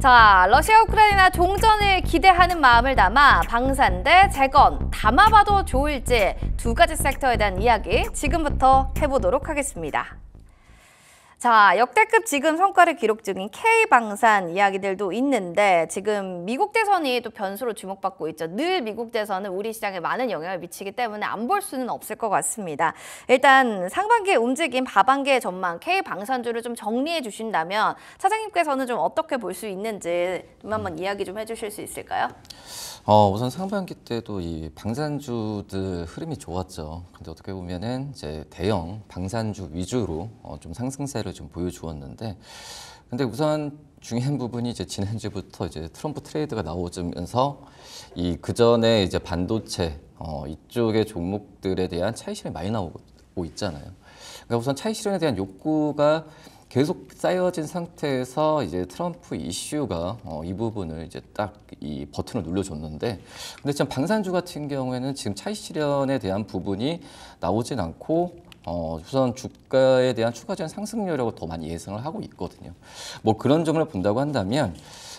자, 러시아 우크라이나 종전을 기대하는 마음을 담아 방산 대 재건, 담아봐도 좋을지 두 가지 섹터에 대한 이야기 지금부터 해보도록 하겠습니다. 자, 역대급 지금 성과를 기록 중인 K방산 이야기들도 있는데 지금 미국 대선이 또 변수로 주목받고 있죠. 늘 미국 대선은 우리 시장에 많은 영향을 미치기 때문에 안 볼 수는 없을 것 같습니다. 일단 상반기의 움직임, 하반기의 전망, K방산주를 좀 정리해 주신다면 차장님께서는 좀 어떻게 볼 수 있는지 좀 한번 이야기 좀 해주실 수 있을까요? 어, 우선 상반기 때도 이 방산주들 흐름이 좋았죠. 근데 어떻게 보면은 이제 대형 방산주 위주로 어, 좀 상승세를 좀 보여주었는데, 근데 우선 중요한 부분이 이제 지난주부터 이제 트럼프 트레이드가 나오면서 이그 전에 이제 반도체 어, 이쪽의 종목들에 대한 차이 실현이 많이 나오고 있잖아요. 그러니까 우선 차이 실현에 대한 욕구가 계속 쌓여진 상태에서 이제 트럼프 이슈가 어, 이 부분을 이제 딱 이 버튼을 눌러줬는데 근데 지금 방산주 같은 경우에는 지금 차익 실현에 대한 부분이 나오진 않고 어, 우선 주가에 대한 추가적인 상승률이라고 더 많이 예상을 하고 있거든요. 뭐 그런 점을 본다고 한다면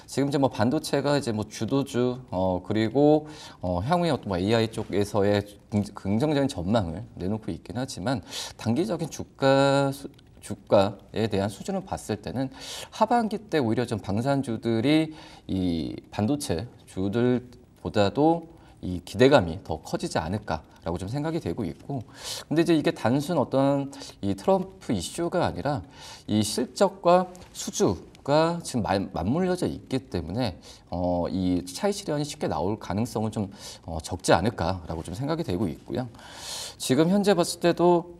지금 이제 뭐 반도체가 이제 뭐 주도주 어 그리고 어 향후에 어떤 뭐 AI 쪽에서의 긍정적인 전망을 내놓고 있긴 하지만 단기적인 주가 주가에 대한 수준을 봤을 때는 하반기 때 오히려 좀 방산주들이 이 반도체 주들보다도 이 기대감이 더 커지지 않을까라고 좀 생각이 되고 있고 근데 이제 이게 단순 어떤 이 트럼프 이슈가 아니라 이 실적과 수주가 지금 맞물려져 있기 때문에 어, 이 차이 실현이 쉽게 나올 가능성은 좀 어, 적지 않을까라고 좀 생각이 되고 있고요. 지금 현재 봤을 때도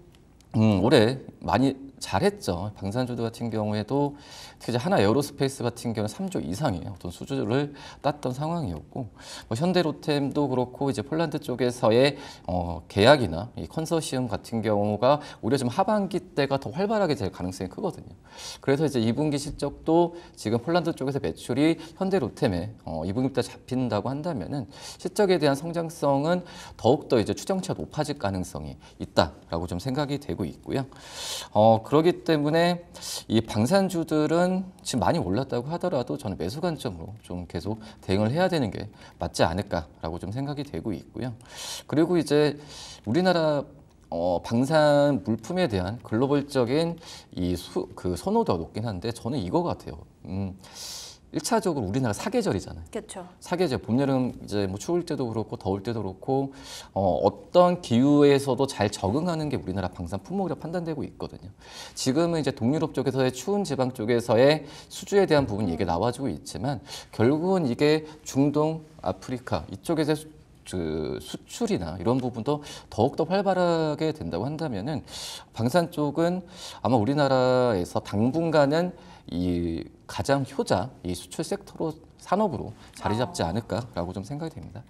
음, 올해 많이 잘했죠. 방산조도 같은 경우에도 특히 하나 에어로스페이스 같은 경우는 3조 이상의 어떤 수주를 땄던 상황이었고 뭐 현대로템도 그렇고 이제 폴란드 쪽에서의 어, 계약이나 이 컨소시엄 같은 경우가 오히려 좀 하반기 때가 더 활발하게 될 가능성이 크거든요. 그래서 이제 2분기 실적도 지금 폴란드 쪽에서 매출이 현대로템에 어, 2분기 때 잡힌다고 한다면은 실적에 대한 성장성은 더욱더 이제 추정치가 높아질 가능성이 있다라고 좀 생각이 되고 있고요. 어, 그렇기 때문에 이 방산주들은 지금 많이 올랐다고 하더라도 저는 매수 관점으로 좀 계속 대응을 해야 되는 게 맞지 않을까라고 좀 생각이 되고 있고요. 그리고 이제 우리나라 어, 방산 물품에 대한 글로벌적인 이 수, 그 선호도가 높긴 한데 저는 이거 같아요. 음, 일차적으로 우리나라 사계절이잖아요. 그렇죠. 사계절 봄, 여름 이제 뭐 추울 때도 그렇고 더울 때도 그렇고 어, 어떤 기후에서도 잘 적응하는 게 우리나라 방산 품목이라 판단되고 있거든요. 지금은 이제 동유럽 쪽에서의 추운 지방 쪽에서의 수주에 대한 부분 얘기 나와주고 있지만 결국은 이게 중동, 아프리카 이쪽에서 그 수출이나 이런 부분도 더욱더 활발하게 된다고 한다면 방산 쪽은 아마 우리나라에서 당분간은 이 가장 효자 이 수출 섹터로 산업으로 자리 잡지 않을까라고 좀 생각이 됩니다.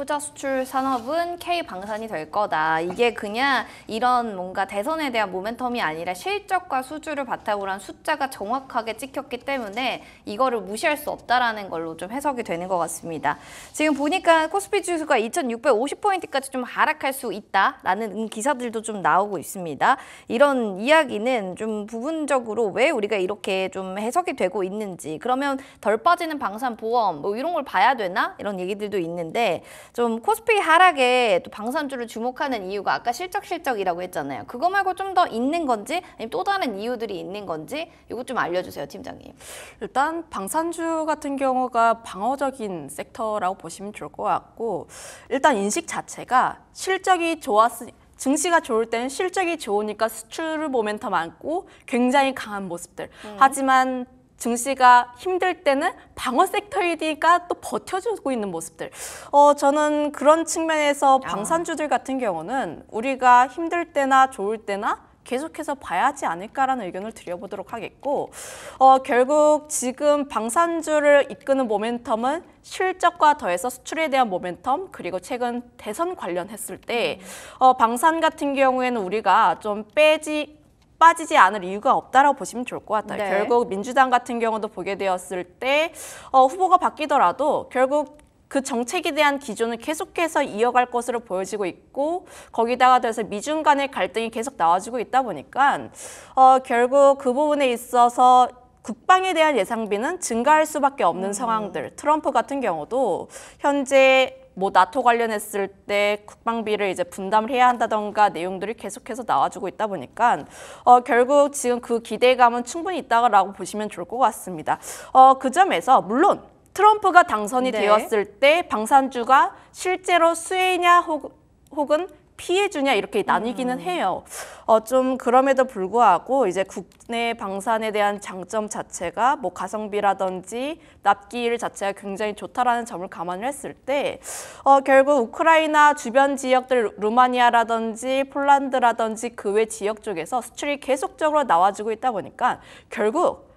소자 수출 산업은 K 방산이 될 거다. 이게 그냥 이런 뭔가 대선에 대한 모멘텀이 아니라 실적과 수주를 바탕으로 한 숫자가 정확하게 찍혔기 때문에 이거를 무시할 수 없다라는 걸로 좀 해석이 되는 것 같습니다. 지금 보니까 코스피 지수가 2,650포인트까지 좀 하락할 수 있다라는 음, 기사들도 좀 나오고 있습니다. 이런 이야기는 좀 부분적으로 왜 우리가 이렇게 좀 해석이 되고 있는지 그러면 덜 빠지는 방산 보험 뭐 이런 걸 봐야 되나 이런 얘기들도 있는데 좀 코스피 하락에 또 방산주를 주목하는 이유가 아까 실적 실적이라고 했잖아요. 그거 말고 좀 더 있는 건지 아니면 또 다른 이유들이 있는 건지 이것 좀 알려주세요, 팀장님. 일단 방산주 같은 경우가 방어적인 섹터라고 보시면 좋을 것 같고 일단 인식 자체가 실적이 좋았으니 증시가 좋을 때는 실적이 좋으니까 수출 모멘텀 많고 굉장히 강한 모습들. 음. 하지만 증시가 힘들 때는 방어 섹터이니까 또 버텨주고 있는 모습들. 어, 저는 그런 측면에서 아. 방산주들 같은 경우는 우리가 힘들 때나 좋을 때나 계속해서 봐야 하지 않을까라는 의견을 드려보도록 하겠고 어, 결국 지금 방산주를 이끄는 모멘텀은 실적과 더해서 수출에 대한 모멘텀 그리고 최근 대선 관련했을 때 음. 어, 방산 같은 경우에는 우리가 좀 빼지 빠지지 않을 이유가 없다라고 보시면 좋을 것 같아요. 네. 결국 민주당 같은 경우도 보게 되었을 때 어, 후보가 바뀌더라도 결국 그 정책에 대한 기조는 계속해서 이어갈 것으로 보여지고 있고 거기다가 그래서 미중 간의 갈등이 계속 나와지고 있다 보니까 어, 결국 그 부분에 있어서 국방에 대한 예상비는 증가할 수밖에 없는 음. 상황들 트럼프 같은 경우도 현재 뭐 나토 관련했을 때 국방비를 이제 분담을 해야 한다던가 내용들이 계속해서 나와주고 있다 보니까 어, 결국 지금 그 기대감은 충분히 있다라고 보시면 좋을 것 같습니다. 어, 그 점에서 물론 트럼프가 당선이 네. 되었을 때 방산주가 실제로 수혜냐 혹, 혹은 피해주냐 이렇게 나뉘기는 음. 해요. 어, 좀 그럼에도 불구하고 이제 국내 방산에 대한 장점 자체가 뭐 가성비라든지 납기일 자체가 굉장히 좋다라는 점을 감안을 했을 때 어, 결국 우크라이나 주변 지역들 루마니아라든지 폴란드라든지 그 외 지역 쪽에서 수출이 계속적으로 나와주고 있다 보니까 결국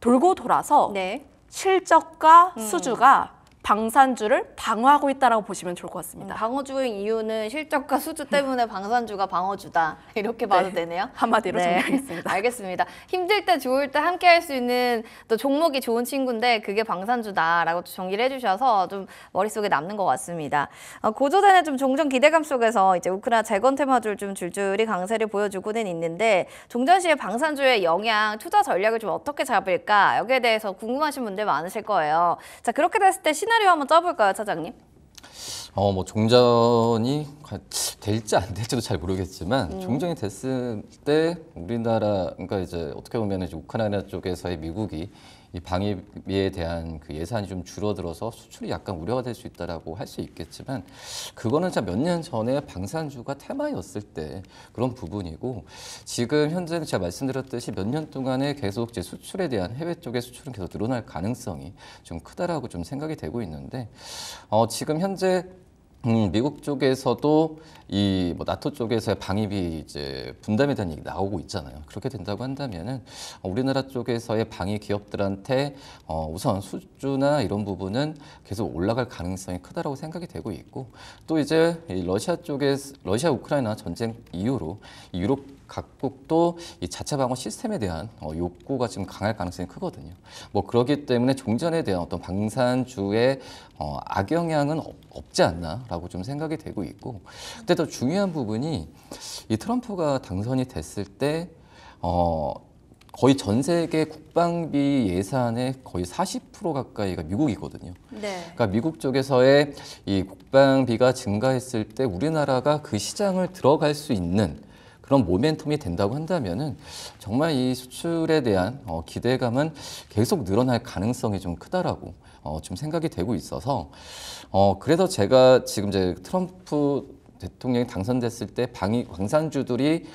돌고 돌아서 네. 실적과 음. 수주가 방산주를 방어하고 있다라고 보시면 좋을 것 같습니다. 음, 방어주인 이유는 실적과 수주 때문에 음. 방산주가 방어주다 이렇게 네. 봐도 네, 되네요. 한마디로 네. 정리하겠습니다. 알겠습니다. 힘들 때 좋을 때 함께 할 수 있는 또 종목이 좋은 친구인데 그게 방산주다라고 정리를 해주셔서 좀 머릿속에 남는 것 같습니다. 어, 고조되의좀 종전 기대감 속에서 이제 우크라 재건 테마주를 좀 줄줄이 강세를 보여주고는 있는데 종전 시에 방산주의 영향 투자 전략을 좀 어떻게 잡을까 여기에 대해서 궁금하신 분들 많으실 거예요. 자 그렇게 됐을 때 신의 시나리오 한번 짜볼까요, 차장님? 어, 뭐 종전이 될지 안 될지도 잘 모르겠지만 음. 종전이 됐을 때 우리나라 그러니까 이제 어떻게 보면 이제 우크라이나 쪽에서의 미국이 이 방위에 비 대한 그 예산이 좀 줄어들어서 수출이 약간 우려가 될 수 있다라고 할 수 있겠지만 그거는 몇 년 전에 방산주가 테마였을 때 그런 부분이고 지금 현재는 제가 말씀드렸듯이 몇 년 동안에 계속 제 수출에 대한 해외 쪽의 수출은 계속 늘어날 가능성이 좀 크다라고 좀 생각이 되고 있는데 어 지금 현재 음, 미국 쪽에서도 이뭐 나토 쪽에서의 방위비 이제 분담에 대한 얘기 나오고 있잖아요. 그렇게 된다고 한다면은 우리나라 쪽에서의 방위 기업들한테 어, 우선 수주나 이런 부분은 계속 올라갈 가능성이 크다라고 생각이 되고 있고 또 이제 이 러시아 쪽에 러시아 우크라이나 전쟁 이후로 유럽 각국도 이 자체 방어 시스템에 대한 어, 욕구가 지금 강할 가능성이 크거든요. 뭐 그러기 때문에 종전에 대한 어떤 방산주의 어, 악영향은 없, 없지 않나라고 좀 생각이 되고 있고, 근데 더 중요한 부분이 이 트럼프가 당선이 됐을 때 어, 거의 전 세계 국방비 예산의 거의 40% 가까이가 미국이거든요. 네. 그러니까 미국 쪽에서의 이 국방비가 증가했을 때 우리나라가 그 시장을 들어갈 수 있는 그런 모멘텀이 된다고 한다면은 정말 이 수출에 대한 어, 기대감은 계속 늘어날 가능성이 좀 크다라고 어, 좀 생각이 되고 있어서 어, 그래서 제가 지금 이제 트럼프 대통령이 당선됐을 때 방위 광산주들이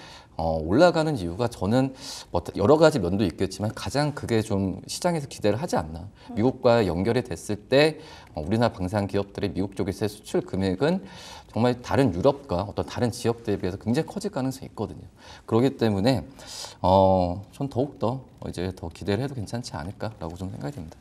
어, 올라가는 이유가 저는 뭐 여러 가지 면도 있겠지만 가장 그게 좀 시장에서 기대를 하지 않나. 미국과 연결이 됐을 때 어, 우리나라 방산 기업들의 미국 쪽에서의 수출 금액은 정말 다른 유럽과 어떤 다른 지역들에 비해서 굉장히 커질 가능성이 있거든요. 그렇기 때문에 어, 전 더욱더 이제 더 기대를 해도 괜찮지 않을까라고 좀 생각이 듭니다.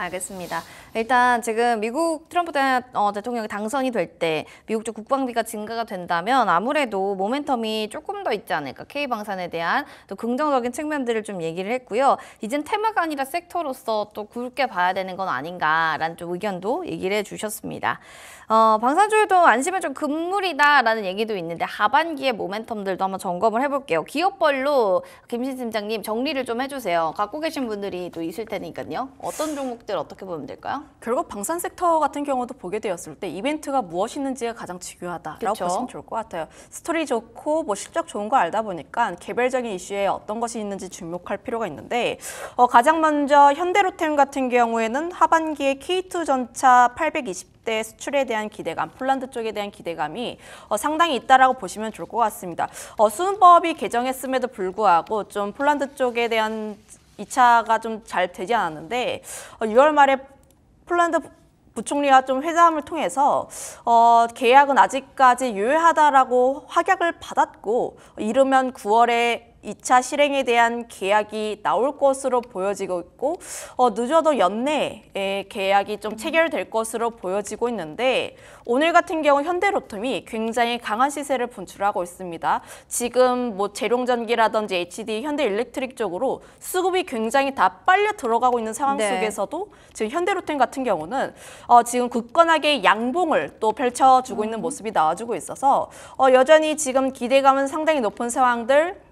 알겠습니다. 일단 지금 미국 트럼프 어, 대통령이 당선이 될 때 미국 쪽 국방비가 증가가 된다면 아무래도 모멘텀이 조금 더 있지 않을까. K방산에 대한 또 긍정적인 측면들을 좀 얘기를 했고요. 이젠 테마가 아니라 섹터로서 또 굵게 봐야 되는 건 아닌가라는 좀 의견도 얘기를 해주셨습니다. 어, 방산주에도 안심은 좀 금물이다라는 얘기도 있는데 하반기의 모멘텀들도 한번 점검을 해볼게요. 기업별로 김신 팀장님 정리를 좀 해주세요. 갖고 계신 분들이 또 있을 테니까요. 어떤 종목 정책들 어떻게 보면 될까요? 결국 방산 섹터 같은 경우도 보게 되었을 때 이벤트가 무엇이 있는지가 가장 중요하다라고 그렇죠. 보시면 좋을 것 같아요. 스토리 좋고 뭐 실적 좋은 거 알다 보니까 개별적인 이슈에 어떤 것이 있는지 주목할 필요가 있는데 어, 가장 먼저 현대로템 같은 경우에는 하반기에 K2 전차 820 2 수출에 대한 기대감, 폴란드 쪽에 대한 기대감이 어, 상당히 있다라고 보시면 좋을 것 같습니다. 어, 수능법이 개정했음에도 불구하고 좀 폴란드 쪽에 대한 2차가 좀 잘 되지 않았는데 6월 어, 말에 폴란드 부총리와 좀 회담을 통해서 어, 계약은 아직까지 유효하다라고 확약을 받았고 이르면 9월에 2차 실행에 대한 계약이 나올 것으로 보여지고 있고 어, 늦어도 연내에 계약이 좀 체결될 것으로 보여지고 있는데 오늘 같은 경우 현대로톰이 굉장히 강한 시세를 분출하고 있습니다. 지금 뭐 재룡전기라든지 HD, 현대일렉트릭 쪽으로 수급이 굉장히 다 빨려 들어가고 있는 상황 네. 속에서도 지금 현대로템 같은 경우는 어, 지금 굳건하게 양봉을 또 펼쳐주고 음. 있는 모습이 나와주고 있어서 어, 여전히 지금 기대감은 상당히 높은 상황들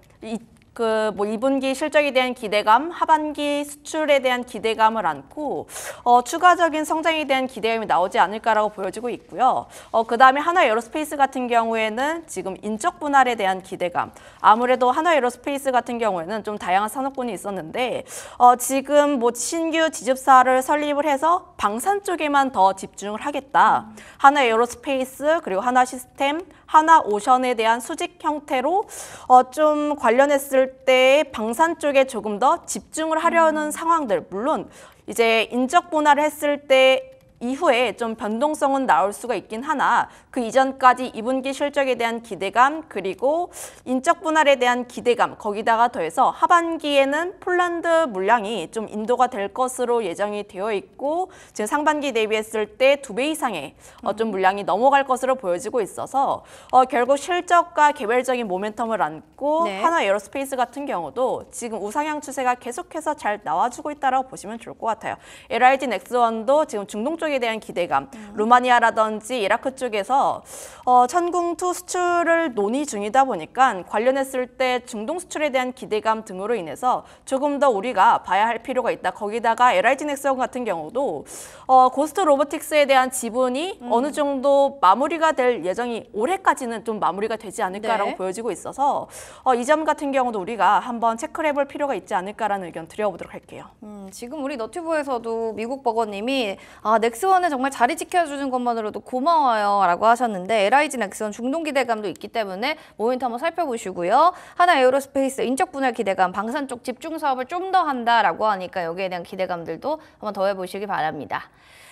그뭐 2분기 실적에 대한 기대감, 하반기 수출에 대한 기대감을 안고 어, 추가적인 성장에 대한 기대감이 나오지 않을까라고 보여지고 있고요. 어, 그다음에 하나 에어로스페이스 같은 경우에는 지금 인적 분할에 대한 기대감. 아무래도 하나 에어로스페이스 같은 경우에는 좀 다양한 산업군이 있었는데 어, 지금 뭐 신규 지집사를 설립을 해서 방산 쪽에만 더 집중을 하겠다. 하나 에어로스페이스 그리고 하나 시스템 하나 오션에 대한 수직 형태로 어, 좀 관련했을 때 방산 쪽에 조금 더 집중을 하려는 음. 상황들 물론 이제 인적 분할을 했을 때 이후에 좀 변동성은 나올 수가 있긴 하나 그 이전까지 2분기 실적에 대한 기대감 그리고 인적 분할에 대한 기대감 거기다가 더해서 하반기에는 폴란드 물량이 좀 인도가 될 것으로 예정이 되어 있고 지금 상반기 대비했을 때 두 배 이상의 어, 좀 음. 물량이 넘어갈 것으로 보여지고 있어서 어, 결국 실적과 개별적인 모멘텀을 안고 네. 한화 에어로스페이스 같은 경우도 지금 우상향 추세가 계속해서 잘 나와주고 있다고 보시면 좋을 것 같아요. LIG 넥스원도 지금 중동 쪽 쪽에 대한 기대감, 음. 루마니아라든지 이라크 쪽에서 어, 천궁투 수출을 논의 중이다 보니까 관련했을 때 중동 수출에 대한 기대감 등으로 인해서 조금 더 우리가 봐야 할 필요가 있다. 거기다가 LG 넥슨 스 같은 경우도 어, 고스트 로보틱스에 대한 지분이 음. 어느 정도 마무리가 될 예정이 올해까지는 좀 마무리가 되지 않을까라고 네. 보여지고 있어서 어, 이점 같은 경우도 우리가 한번 체크를 해볼 필요가 있지 않을까라는 의견 드려보도록 할게요. 음, 지금 우리 너튜브에서도 미국 버거님이 아, 넥 넥스원은 정말 자리 지켜주는 것만으로도 고마워요 라고 하셨는데 LIG 넥스원 중동 기대감도 있기 때문에 모멘트 한번 살펴보시고요. 하나 에어로스페이스 인적 분할 기대감 방산 쪽 집중 사업을 좀 더 한다라고 하니까 여기에 대한 기대감들도 한번 더해보시기 바랍니다.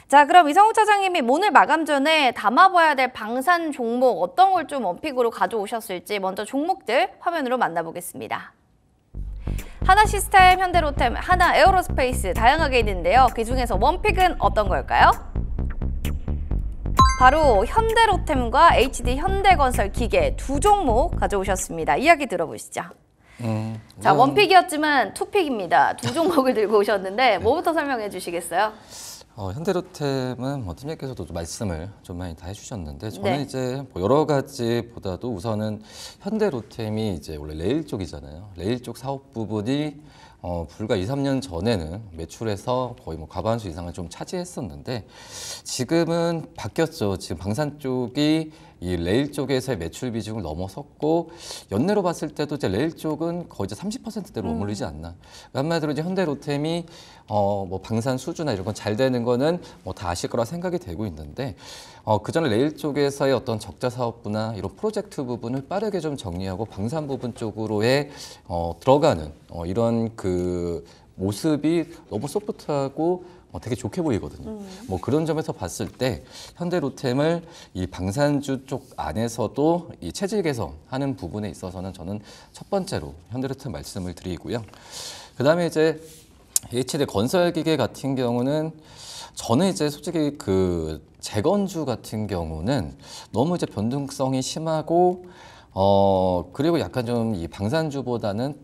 자 그럼 이성우 차장님이 오늘 마감 전에 담아봐야 될 방산 종목 어떤 걸 좀 원픽으로 가져오셨을지 먼저 종목들 화면으로 만나보겠습니다. 하나 시스템, 현대로템, 하나 에어로스페이스 다양하게 있는데요. 그중에서 원픽은 어떤 걸까요? 바로 현대로템과 HD 현대건설 기계 두 종목 가져오셨습니다. 이야기 들어보시죠. 음, 자, 음. 원픽이었지만 투픽입니다. 두 종목을 들고 오셨는데 뭐부터 설명해 주시겠어요? 어, 현대로템은 뭐 팀장께서도 님좀 말씀을 좀 많이 다 해주셨는데 저는 네. 이제 뭐 여러 가지보다도 우선은 현대로템이 이제 원래 레일 쪽이잖아요. 레일 쪽 사업 부분이 어, 불과 2, 3년 전에는 매출에서 거의 뭐 과반수 이상을 좀 차지했었는데 지금은 바뀌었죠. 지금 방산 쪽이 이 레일 쪽에서의 매출 비중을 넘어섰고 연내로 봤을 때도 이제 레일 쪽은 거의 이제 30%대로 음. 머물리지 않나. 그러니까 한마디로 이제 현대로템이 어뭐 방산 수주나 이런 건 잘 되는 거는 뭐 다 아실 거라 생각이 되고 있는데 어 그전에 레일 쪽에서의 어떤 적자 사업부나 이런 프로젝트 부분을 빠르게 좀 정리하고 방산 부분 쪽으로의 어 들어가는 어 이런 그그 모습이 너무 소프트하고 어, 되게 좋게 보이거든요. 음. 뭐 그런 점에서 봤을 때 현대로템을 이 방산주 쪽 안에서도 이 체질 개선하는 부분에 있어서는 저는 첫 번째로 현대로템 말씀을 드리고요. 그다음에 이제 HL 건설 기계 같은 경우는 저는 이제 솔직히 그 재건주 같은 경우는 너무 이제 변동성이 심하고 어 그리고 약간 좀 이 방산주보다는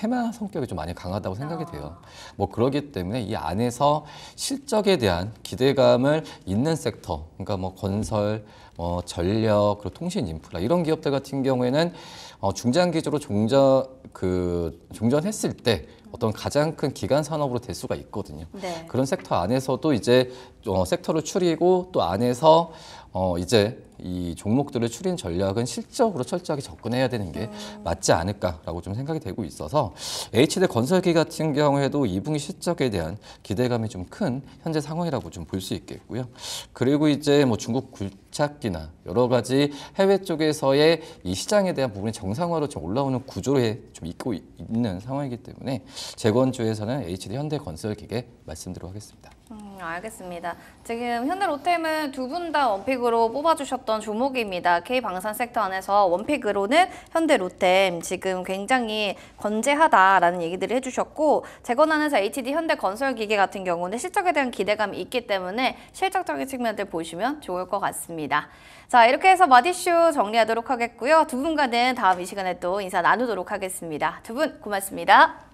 테마 성격이 좀 많이 강하다고 생각이 아. 돼요. 뭐 그러기 때문에 이 안에서 실적에 대한 기대감을 있는 섹터, 그러니까 뭐 건설, 뭐 전력, 그리고 통신 인프라 이런 기업들 같은 경우에는 어, 중장기적으로 종전 그 종전했을 때 어떤 가장 큰 기간 산업으로 될 수가 있거든요. 네. 그런 섹터 안에서도 이제 어, 섹터를 추리고 또 안에서 어, 이제 이 종목들의 추린 전략은 실적으로 철저하게 접근해야 되는 게 음. 맞지 않을까라고 좀 생각이 되고 있어서 H대 건설기 같은 경우에도 2분기 실적에 대한 기대감이 좀 큰 현재 상황이라고 좀 볼 수 있겠고요. 그리고 이제 뭐 중국 굴착기나 여러 가지 해외 쪽에서의 이 시장에 대한 부분이 정상화로 좀 올라오는 구조에 좀 있고 있는 상황이기 때문에 재건주에서는 HD 현대 건설기계 말씀드리도록 하겠습니다. 음, 알겠습니다. 지금 현대로템은 두 분 다 원픽으로 뽑아주셨던 종목입니다. K방산 섹터 안에서 원픽으로는 현대로템 지금 굉장히 건재하다라는 얘기들을 해주셨고 재건하는사 HD 현대건설기계 같은 경우는 실적에 대한 기대감이 있기 때문에 실적적인 측면들 보시면 좋을 것 같습니다. 자 이렇게 해서 마디쇼 정리하도록 하겠고요. 두 분과는 다음 이 시간에 또 인사 나누도록 하겠습니다. 두 분 고맙습니다.